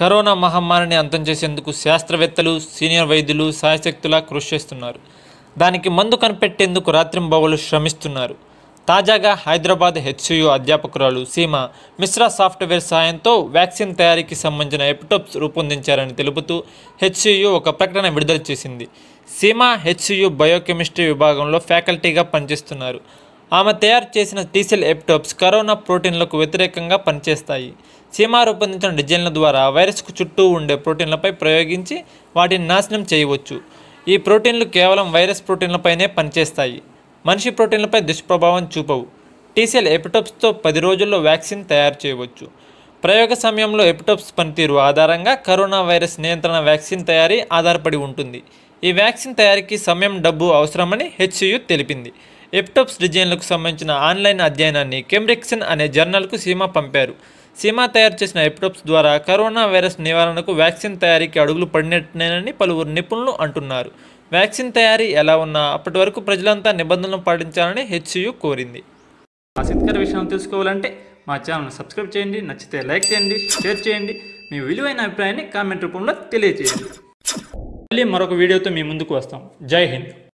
corona మహమ్మారిని అంతం చేసేందుకు శాస్త్రవేత్తలు సీనియర్ వైద్యులు సాయశక్తుల కృషి చేస్తున్నారు దానికి మందు కనిపెట్టేందుకు రాత్రింబవలు శ్రమిస్తున్నారు తాజాగా హైదరాబాద్ హెచ్సియు అధ్యాపకురాలు సీమ మిశ్రా సాఫ్ట్వేర్ సాయంతో వ్యాక్సిన్ తయారీకి సంబంధించిన ఎపిటోప్స్ రూపొందించారని తెలుపుతూ హెచ్సియు ఒక ప్రకటన విడుదల చేసింది సీమ హెచ్సియు బయోకెమిస్ట్రీ విభాగంలో ఫ్యాకల్టీగా పనిచేస్తున్నారు ఆమె తయారు చేసిన టీసెల్ ఎప్టోప్స్ కరోనా ప్రోటీన్లకు వ్యతిరేకంగా పనిచేస్తాయి సీమా రూపొందించిన డిజైన్ల ద్వారా వైరస్కు చుట్టూ ఉండే ప్రోటీన్లపై ప్రయోగించి వాటిని నాశనం చేయవచ్చు ఈ ప్రోటీన్లు కేవలం వైరస్ ప్రోటీన్లపైనే పనిచేస్తాయి మనిషి ప్రోటీన్లపై దుష్ప్రభావం చూపవు టీసెల్ ఎపిటోప్స్తో పది రోజుల్లో వ్యాక్సిన్ తయారు చేయవచ్చు ప్రయోగ సమయంలో ఎపిటోప్స్ పనితీరు ఆధారంగా కరోనా వైరస్ నియంత్రణ వ్యాక్సిన్ తయారీ ఆధారపడి ఉంటుంది ఈ వ్యాక్సిన్ తయారీకి సమయం డబ్బు అవసరమని హెచ్సియు తెలిపింది ఎప్టాప్స్ డిజైన్లకు సంబంధించిన ఆన్లైన్ అధ్యయనాన్ని కెమ్రిక్సన్ అనే జర్నల్కు సీమ పంపారు సీమ తయారు చేసిన ఎప్టాప్స్ ద్వారా కరోనా వైరస్ నివారణకు వ్యాక్సిన్ తయారీకి అడుగులు పడినట్టునేనని పలువురు నిపుణులు అంటున్నారు వ్యాక్సిన్ తయారీ ఎలా ఉన్నా అప్పటి వరకు ప్రజలంతా నిబంధనలు పాటించాలని హెచ్సియు కోరింది ఆసక్తికర విషయం తెలుసుకోవాలంటే మా ఛానల్ని సబ్స్క్రైబ్ చేయండి నచ్చితే లైక్ చేయండి షేర్ చేయండి మీ విలువైన అభిప్రాయాన్ని కామెంట్ రూపంలో తెలియజేయండి మళ్ళీ మరొక వీడియోతో మీ ముందుకు వస్తాం జై హింద్